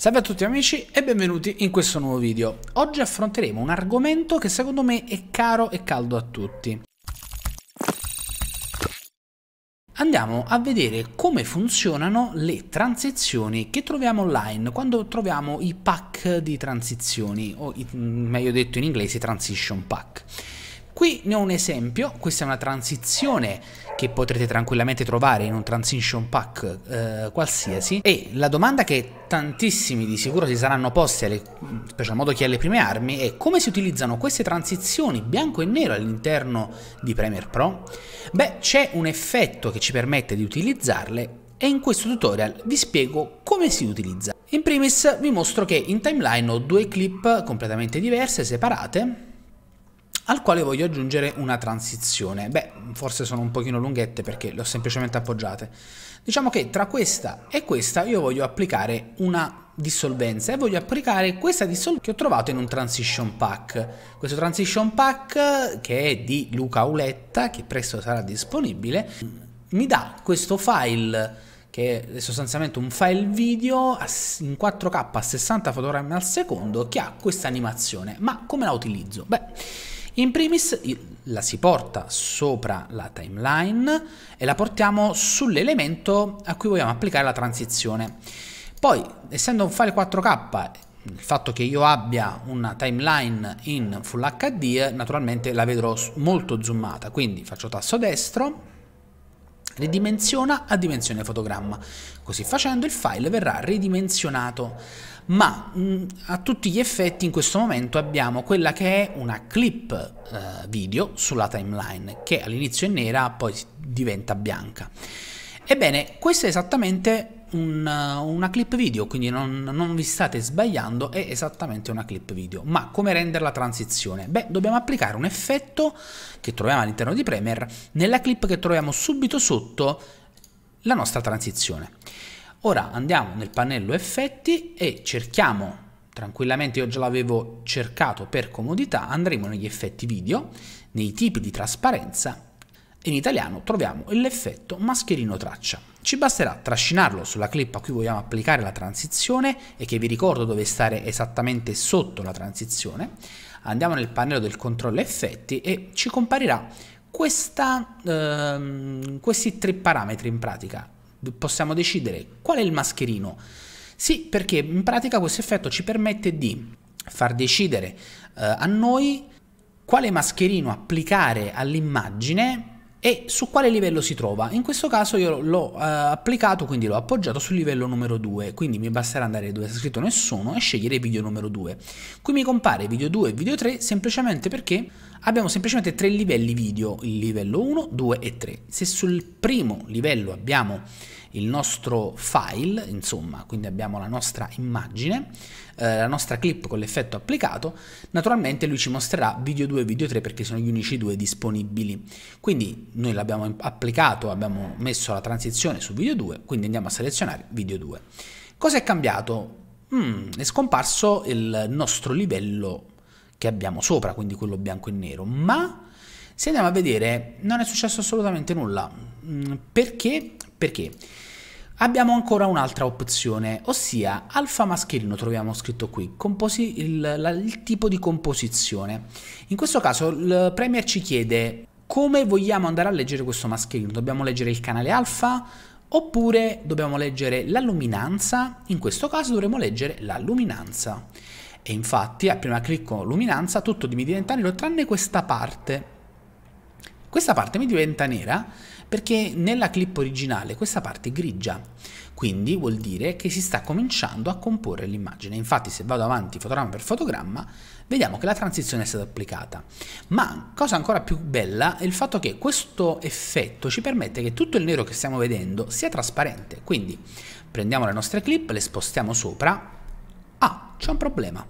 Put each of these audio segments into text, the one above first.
Salve a tutti amici e benvenuti in questo nuovo video. Oggi affronteremo un argomento che secondo me è caro e caldo a tutti. Andiamo a vedere come funzionano le transizioni che troviamo online quando troviamo i pack di transizioni o meglio detto in inglese transition pack. Qui ne ho un esempio, questa è una transizione che potrete tranquillamente trovare in un transition pack eh, qualsiasi e la domanda che tantissimi di sicuro si saranno posti, alle, in special modo chi ha le prime armi, è come si utilizzano queste transizioni bianco e nero all'interno di Premiere Pro? Beh, c'è un effetto che ci permette di utilizzarle e in questo tutorial vi spiego come si utilizza. In primis vi mostro che in timeline ho due clip completamente diverse, separate, al quale voglio aggiungere una transizione. Beh, forse sono un pochino lunghette perché le ho semplicemente appoggiate. Diciamo che tra questa e questa io voglio applicare una dissolvenza e voglio applicare questa dissolvenza che ho trovato in un transition pack. Questo transition pack che è di Luca Auletta, che presto sarà disponibile, mi dà questo file che è sostanzialmente un file video in 4K a 60 fotogrammi al secondo che ha questa animazione. Ma come la utilizzo? Beh, in primis la si porta sopra la timeline e la portiamo sull'elemento a cui vogliamo applicare la transizione. Poi, essendo un file 4K, il fatto che io abbia una timeline in Full HD, naturalmente la vedrò molto zoomata, quindi faccio tasto destro, ridimensiona a dimensione fotogramma. Così facendo il file verrà ridimensionato, ma mh, a tutti gli effetti in questo momento abbiamo quella che è una clip eh, video sulla timeline, che all'inizio è nera, poi diventa bianca. Ebbene, questa è esattamente una, eh, una clip video, quindi non, non, vi state sbagliando, è esattamente una clip video. Ma come rendere la transizione? Beh, dobbiamo applicare un effetto che troviamo all'interno di Premiere nella clip che troviamo subito sotto la nostra transizione. Ora andiamo nel pannello effetti e cerchiamo tranquillamente, io già l'avevo cercato per comodità, andremo negli effetti video, nei tipi di trasparenza in italiano troviamo l'effetto mascherino traccia. Ci basterà trascinarlo sulla clip a cui vogliamo applicare la transizione e che vi ricordo dove stare esattamente sotto la transizione. Andiamo nel pannello del controllo effetti e ci comparirà questa, ehm, questi tre parametri in pratica. Possiamo decidere qual è il mascherino. Sì, perché in pratica questo effetto ci permette di far decidere eh, a noi quale mascherino applicare all'immagine e su quale livello si trova. In questo caso io l'ho uh, applicato, quindi l'ho appoggiato sul livello numero 2, quindi mi basterà andare dove è scritto nessuno e scegliere video numero 2. Qui mi compare video 2 e video 3 semplicemente perché abbiamo semplicemente tre livelli video, il livello 1, 2 e 3. Se sul primo livello abbiamo il nostro file, insomma, quindi abbiamo la nostra immagine, eh, la nostra clip con l'effetto applicato, naturalmente lui ci mostrerà video 2 e video 3 perché sono gli unici due disponibili. Quindi noi l'abbiamo applicato, abbiamo messo la transizione su video 2, quindi andiamo a selezionare video 2. Cosa è cambiato? Mm, è scomparso il nostro livello che abbiamo sopra, quindi quello bianco e nero, ma se andiamo a vedere non è successo assolutamente nulla. Mm, perché? Perché? Abbiamo ancora un'altra opzione, ossia alfa maschilino troviamo scritto qui, il, la, il tipo di composizione. In questo caso il Premier ci chiede come vogliamo andare a leggere questo maschilino, dobbiamo leggere il canale alfa oppure dobbiamo leggere la luminanza, in questo caso dovremmo leggere la luminanza. E infatti, a prima clicco luminanza, tutto diventa nero tranne questa parte questa parte mi diventa nera perché nella clip originale questa parte è grigia, quindi vuol dire che si sta cominciando a comporre l'immagine. Infatti se vado avanti fotogramma per fotogramma vediamo che la transizione è stata applicata. Ma cosa ancora più bella è il fatto che questo effetto ci permette che tutto il nero che stiamo vedendo sia trasparente. Quindi prendiamo le nostre clip, le spostiamo sopra. Ah, c'è un problema.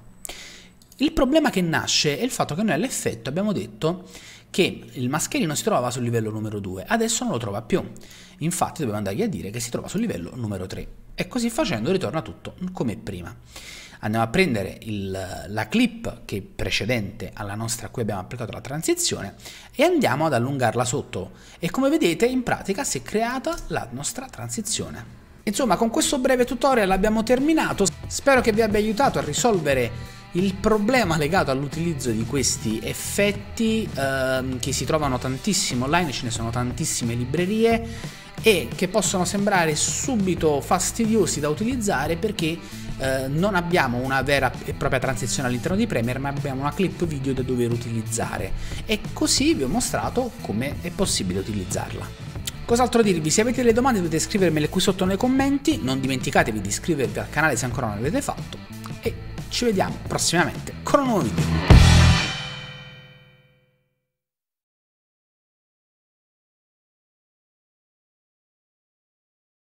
Il problema che nasce è il fatto che noi all'effetto abbiamo detto che il mascherino si trovava sul livello numero 2, adesso non lo trova più. Infatti dobbiamo andargli a dire che si trova sul livello numero 3 e così facendo ritorna tutto come prima. Andiamo a prendere il, la clip che è precedente alla nostra a cui abbiamo applicato la transizione e andiamo ad allungarla sotto e come vedete in pratica si è creata la nostra transizione. Insomma con questo breve tutorial abbiamo terminato, spero che vi abbia aiutato a risolvere il problema legato all'utilizzo di questi effetti, ehm, che si trovano tantissimo online, ce ne sono tantissime librerie, e che possono sembrare subito fastidiosi da utilizzare perché eh, non abbiamo una vera e propria transizione all'interno di Premiere, ma abbiamo una clip video da dover utilizzare. E così vi ho mostrato come è possibile utilizzarla. Cos'altro dirvi? Se avete delle domande dovete scrivermele qui sotto nei commenti, non dimenticatevi di iscrivervi al canale se ancora non l'avete fatto ci vediamo prossimamente con un nuovo video.